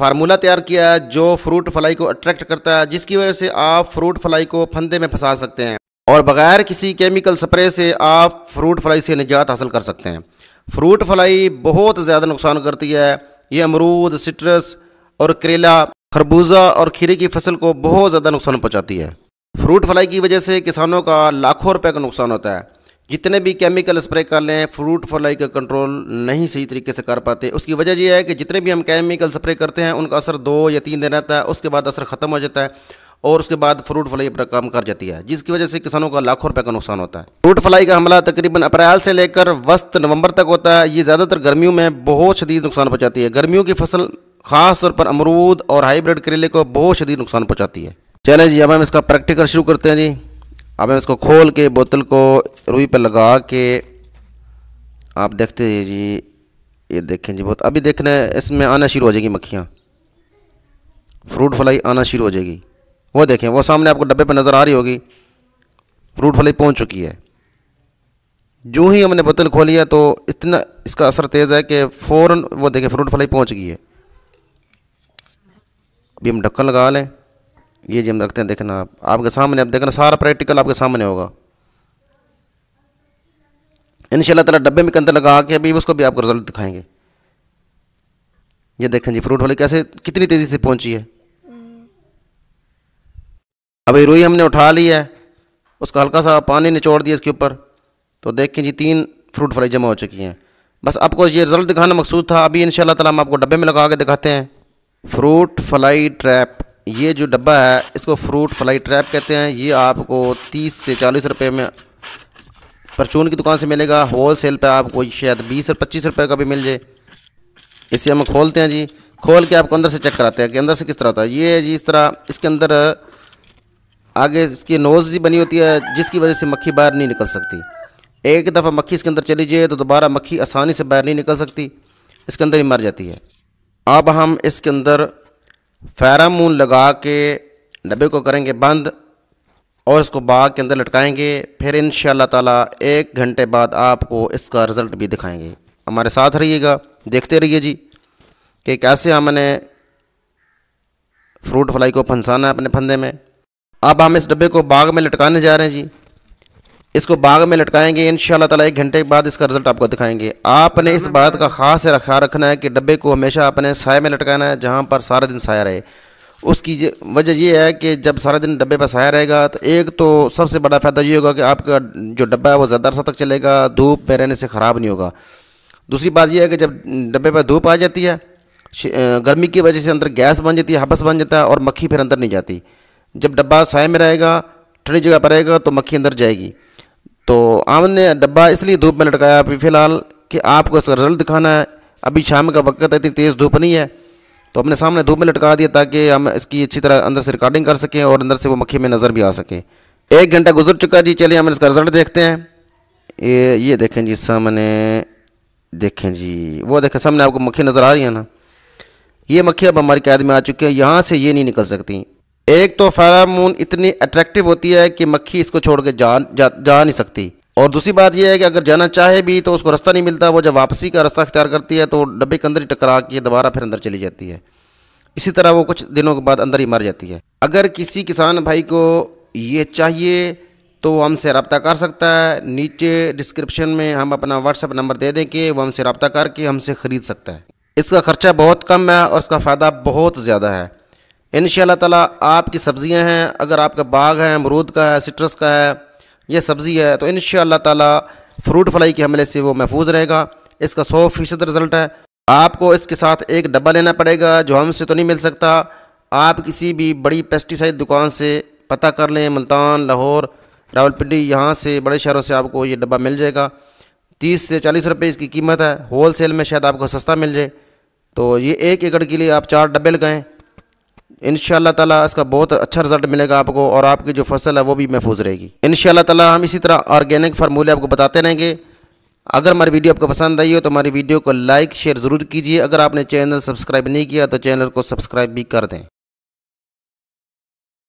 formula तैयार किया है जो फ्रूट फ्लाई को अट्रैक्ट करता है जिसकी वजह से आप फ्रूट फ्लाई को फंदे में फंसा सकते हैं और बगैर किसी केमिकल स्प्रे से आप फ्रूट फ्लाई से निजात हासिल कर सकते हैं फ्रूट फ्लाई बहुत ज़्यादा नुकसान करती है ये अमरूद सिट्रस और करेला खरबूजा और खीरे की फसल को बहुत ज़्यादा नुकसान पहुँचाती है फ्रूट फ्लाई की वजह से किसानों का लाखों रुपये का नुकसान होता है जितने भी केमिकल स्प्रे कर लें फ्रूट फ्लाई का कंट्रोल नहीं सही तरीके से कर पाते उसकी वजह यह है कि जितने भी हम केमिकल स्प्रे करते हैं उनका असर दो या तीन दिन रहता है उसके बाद असर ख़त्म हो जाता है और उसके बाद फ्रूट फ्लाई अपना काम कर जाती है जिसकी वजह से किसानों का लाखों रुपए का नुकसान होता है फ्रूट फ्लाई का हमला तकरीबन अप्रैल से लेकर वस्त नवंबर तक होता है ये ज़्यादातर गर्मियों में बहुत शदीद नुकसान पहुँचाती है गर्मियों की फसल खास तौर पर अमरूद और हाईब्रिड करेले को बहुत शदीद नुकसान पहुँचाती है चले जी अब हम इसका प्रैक्टिकल शुरू करते हैं जी अब मैं इसको खोल के बोतल को रुई पर लगा के आप देखते हैं जी ये देखें जी बहुत अभी देखना है इसमें आना शुरू हो जाएगी मक्खियाँ फ्रूट फ्लाई आना शुरू हो जाएगी वो देखें वो सामने आपको डब्बे पर नज़र आ रही होगी फ्रूट फ्लाई पहुँच चुकी है जो ही हमने बोतल खोली है तो इतना इसका असर तेज़ है कि फ़ौर वो देखें फ्रूट फ्लाई पहुँच गई है अभी हम ढक्कन लगा लें ये जी हम रखते हैं देखना आप आपके सामने आप देखना सारा प्रैक्टिकल आपके सामने होगा इन तला डब्बे में कंधे लगा के अभी उसको भी आपको रिजल्ट दिखाएंगे ये देखें जी फ्रूट वाली कैसे कितनी तेज़ी से पहुंची है अभी रुई हमने उठा ली है उसका हल्का सा पानी निचोड़ दिया इसके ऊपर तो देखें जी तीन फ्रूट फ्लाई जमा हो चुकी हैं बस आपको ये रिज़ल्ट दिखाना मकसूद था अभी इन शाला हम आपको डब्बे में लगा के दिखाते हैं फ्रूट फ्लाई ट्रैप ये जो डब्बा है इसको फ्रूट फ्लाई ट्रैप कहते हैं ये आपको 30 से 40 रुपए में परचून की दुकान से मिलेगा होल सेल पर आपको शायद 20 और 25 रुपए का भी मिल जाए इसे हम खोलते हैं जी खोल के आपको अंदर से चेक कराते हैं कि अंदर से किस तरह होता है ये जी इस तरह इसके अंदर आगे इसकी नोज़ जी बनी होती है जिसकी वजह से मक्खी बाहर नहीं निकल सकती एक दफ़ा मक्खी इसके अंदर चली जाए तो दोबारा मक्खी आसानी से बाहर नहीं निकल सकती इसके अंदर ही मर जाती है अब हम इसके अंदर फैरामून लगा के डब्बे को करेंगे बंद और इसको बाग के अंदर लटकाएंगे फिर इन ताला एक घंटे बाद आपको इसका रिज़ल्ट भी दिखाएंगे हमारे साथ रहिएगा देखते रहिए जी कि कैसे हमने फ्रूट फ्लाई को फंसाना है अपने फंदे में अब हम इस डब्बे को बाग में लटकाने जा रहे हैं जी इसको बाग में लटकाएंगे इन ताला एक घंटे के बाद इसका रिजल्ट आपको दिखाएंगे आपने इस बात का खास ख्याल रखना है कि डब्बे को हमेशा अपने साय में लटकाना है जहाँ पर सारा दिन साया रहे उसकी वजह यह है कि जब सारा दिन डब्बे पर साया रहेगा तो एक तो सबसे बड़ा फ़ायदा ये होगा कि आपका जो डब्बा है वो ज़्यादा अरसा तक चलेगा धूप में रहने से ख़राब नहीं होगा दूसरी बात यह है कि जब डब्बे पर धूप आ जाती है गर्मी की वजह से अंदर गैस बन जाती है हबस बन जाता है और मक्खी फिर अंदर नहीं जाती जब डब्बा साय में रहेगा ठंडी जगह पर रहेगा तो मक्खी अंदर जाएगी तो ने डब्बा इसलिए धूप में लटकाया अभी फ़िलहाल कि आपको इसका रिजल्ट दिखाना है अभी शाम का वक्त है तो इतनी तेज़ धूप नहीं है तो अपने सामने धूप में लटका दिया ताकि हम इसकी अच्छी तरह अंदर से रिकॉर्डिंग कर सकें और अंदर से वो मक्खी में नज़र भी आ सके एक घंटा गुजर चुका जी चलिए हम इसका रिज़ल्ट देखते हैं ये ये देखें जी सामने देखें जी वो देखें सामने आपको मक्खी नज़र आ रही है ना ये मक्खी अब हमारी कैद में आ चुकी है यहाँ से ये नहीं निकल सकती तो फेरामून इतनी अट्रैक्टिव होती है कि मक्खी इसको छोड़ के जा, जा, जा नहीं सकती और दूसरी बात यह है कि अगर जाना चाहे भी तो उसको रास्ता नहीं मिलता वो जब वापसी का रास्ता अख्तियार करती है तो डब्बे के अंदर ही टकरा के दोबारा फिर अंदर चली जाती है इसी तरह वो कुछ दिनों के बाद अंदर ही मर जाती है अगर किसी किसान भाई को ये चाहिए तो वो हमसे रबता कर सकता है नीचे डिस्क्रिप्शन में हम अपना व्हाट्सअप नंबर दे देंगे वो हमसे रबता करके हमसे ख़रीद सकता है इसका ख़र्चा बहुत कम है और इसका फ़ायदा बहुत ज़्यादा है इन ताला आपकी सब्ज़ियाँ हैं अगर आपका बाग है अमरूद का है सिट्रस का है यह सब्ज़ी है तो इन ताला फ्रूट फ्लाई के हमले से वो महफूज रहेगा इसका सौ फीसद रिज़ल्ट है आपको इसके साथ एक डब्बा लेना पड़ेगा जो हमसे तो नहीं मिल सकता आप किसी भी बड़ी पेस्टिसाइड दुकान से पता कर लें मुल्तान लाहौर रावलपिंडी यहाँ से बड़े शहरों से आपको ये डब्बा मिल जाएगा तीस से चालीस रुपये इसकी कीमत है होल सेल में शायद आपको सस्ता मिल जाए तो ये एक एकड़ के लिए आप चार डब्बे लगाएँ इन ताला इसका बहुत अच्छा रिजल्ट मिलेगा आपको और आपकी जो फसल है वो भी महफूज रहेगी इन ताला हम इसी तरह ऑर्गेनिक फार्मूले आपको बताते रहेंगे अगर हमारी वीडियो आपको पसंद आई हो तो हमारी वीडियो को लाइक शेयर ज़रूर कीजिए अगर आपने चैनल सब्सक्राइब नहीं किया तो चैनल को सब्सक्राइब भी कर दें